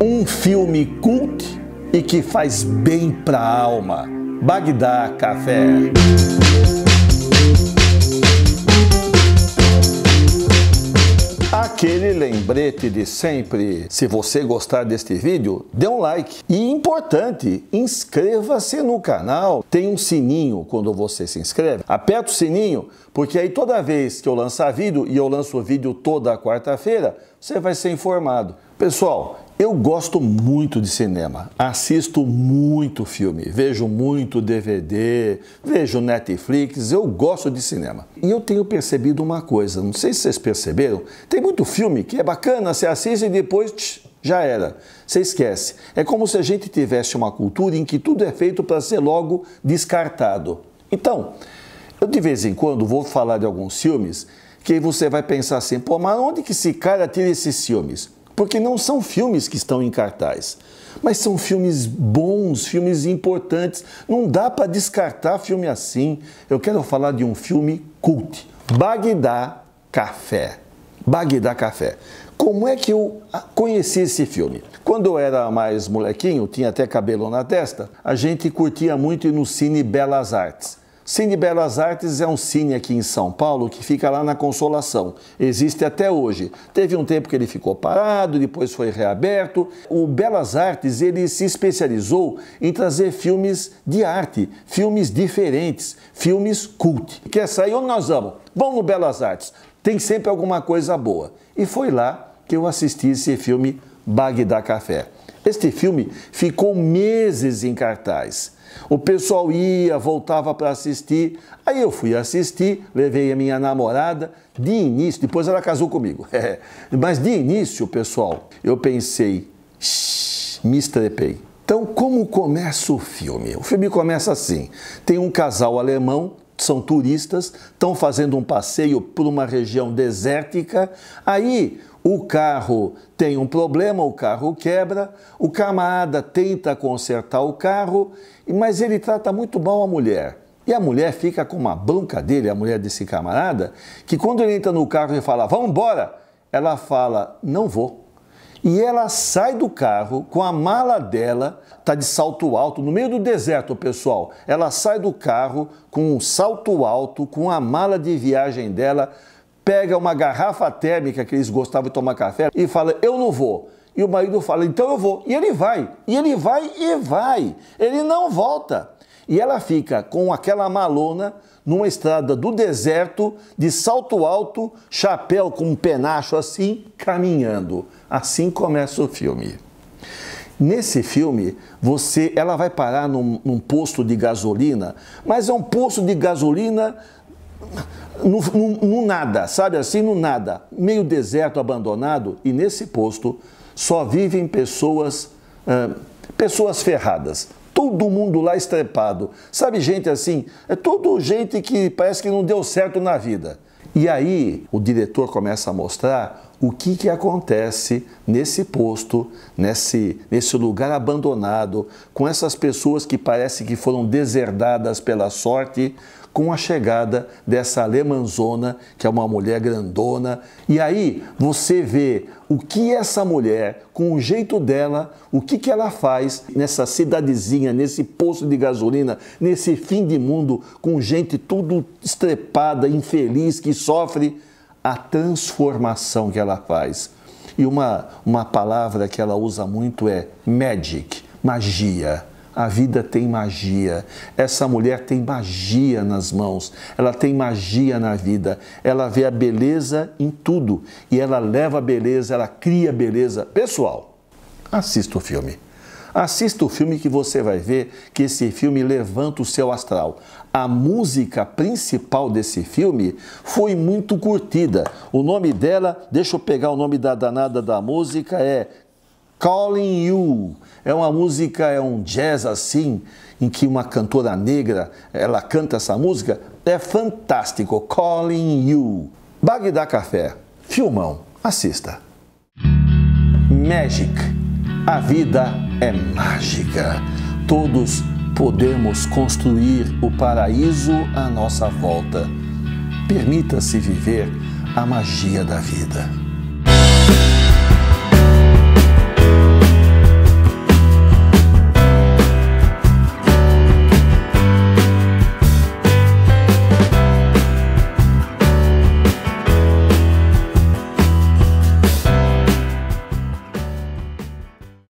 um filme cult e que faz bem para a alma. Bagdá Café. Aquele lembrete de sempre. Se você gostar deste vídeo, dê um like. E importante, inscreva-se no canal. Tem um sininho quando você se inscreve. Aperta o sininho, porque aí toda vez que eu lançar vídeo, e eu lanço vídeo toda quarta-feira, você vai ser informado. Pessoal, eu gosto muito de cinema, assisto muito filme, vejo muito DVD, vejo Netflix, eu gosto de cinema. E eu tenho percebido uma coisa, não sei se vocês perceberam, tem muito filme que é bacana, você assiste e depois tch, já era, você esquece. É como se a gente tivesse uma cultura em que tudo é feito para ser logo descartado. Então, eu de vez em quando vou falar de alguns filmes que você vai pensar assim, pô, mas onde que esse cara tira esses filmes? porque não são filmes que estão em cartaz, mas são filmes bons, filmes importantes. Não dá para descartar filme assim. Eu quero falar de um filme cult, Bagdá Café. Bagdá Café. Como é que eu conheci esse filme? Quando eu era mais molequinho, tinha até cabelo na testa, a gente curtia muito ir no Cine Belas Artes. Cine Belas Artes é um cine aqui em São Paulo que fica lá na Consolação. Existe até hoje. Teve um tempo que ele ficou parado, depois foi reaberto. O Belas Artes ele se especializou em trazer filmes de arte, filmes diferentes, filmes cult. Quer sair onde nós vamos? Vamos no Belas Artes. Tem sempre alguma coisa boa. E foi lá que eu assisti esse filme Bagdá Café. Este filme ficou meses em cartaz. O pessoal ia, voltava para assistir. Aí eu fui assistir, levei a minha namorada. De início, depois ela casou comigo. É. Mas de início, pessoal, eu pensei, me estrepei. Então, como começa o filme? O filme começa assim: tem um casal alemão são turistas, estão fazendo um passeio por uma região desértica. Aí o carro tem um problema, o carro quebra, o camarada tenta consertar o carro, mas ele trata muito mal a mulher. E a mulher fica com uma bronca dele, a mulher desse camarada, que quando ele entra no carro e fala, vamos embora, ela fala, não vou. E ela sai do carro com a mala dela, tá de salto alto, no meio do deserto, pessoal. Ela sai do carro com um salto alto, com a mala de viagem dela, pega uma garrafa térmica que eles gostavam de tomar café e fala: Eu não vou. E o marido fala: Então eu vou. E ele vai. E ele vai e vai. Ele não volta. E ela fica com aquela malona numa estrada do deserto, de salto alto, chapéu com um penacho assim, caminhando. Assim começa o filme. Nesse filme, você, ela vai parar num, num, posto de gasolina, mas é um posto de gasolina no, no, no, nada, sabe assim, no nada, meio deserto abandonado, e nesse posto só vivem pessoas, pessoas ferradas. Todo mundo lá estrepado. Sabe, gente assim? É todo gente que parece que não deu certo na vida. E aí o diretor começa a mostrar o que, que acontece nesse posto, nesse, nesse lugar abandonado, com essas pessoas que parece que foram deserdadas pela sorte, com a chegada dessa alemãzona, que é uma mulher grandona. E aí você vê o que essa mulher, com o jeito dela, o que, que ela faz nessa cidadezinha, nesse poço de gasolina, nesse fim de mundo, com gente tudo estrepada, infeliz, que sofre, a transformação que ela faz. E uma, uma palavra que ela usa muito é magic, magia. A vida tem magia. Essa mulher tem magia nas mãos, ela tem magia na vida. Ela vê a beleza em tudo e ela leva a beleza, ela cria a beleza. Pessoal, assista o filme. Assista o filme que você vai ver que esse filme levanta o seu astral. A música principal desse filme foi muito curtida. O nome dela, deixa eu pegar o nome da danada da música, é Calling You é uma música, é um jazz assim, em que uma cantora negra ela canta essa música. É fantástico. Calling You. Bagdá Café. Filmão. Assista. Magic. A vida é mágica. Todos podemos construir o paraíso à nossa volta. Permita-se viver a magia da vida.